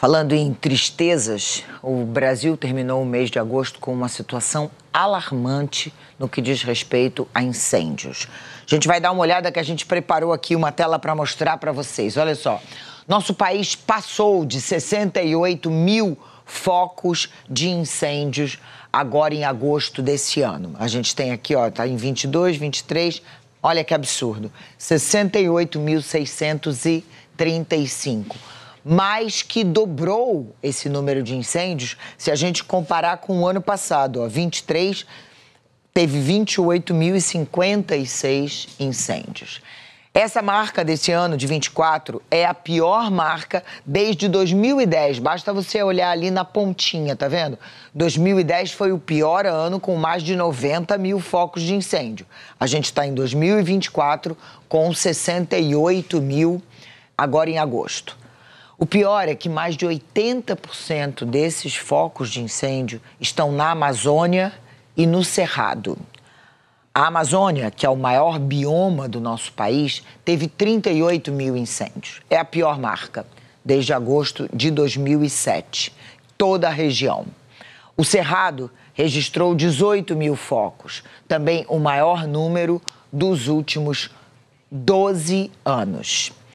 Falando em tristezas, o Brasil terminou o mês de agosto com uma situação alarmante no que diz respeito a incêndios. A gente vai dar uma olhada que a gente preparou aqui uma tela para mostrar para vocês. Olha só, nosso país passou de 68 mil focos de incêndios agora em agosto desse ano. A gente tem aqui, ó, tá em 22, 23, olha que absurdo, 68.635 mas que dobrou esse número de incêndios se a gente comparar com o ano passado. Ó, 23 teve 28.056 incêndios. Essa marca desse ano, de 24, é a pior marca desde 2010. Basta você olhar ali na pontinha, tá vendo? 2010 foi o pior ano, com mais de 90 mil focos de incêndio. A gente está em 2024 com 68 mil agora em agosto. O pior é que mais de 80% desses focos de incêndio estão na Amazônia e no Cerrado. A Amazônia, que é o maior bioma do nosso país, teve 38 mil incêndios. É a pior marca desde agosto de 2007. Toda a região. O Cerrado registrou 18 mil focos, também o maior número dos últimos 12 anos.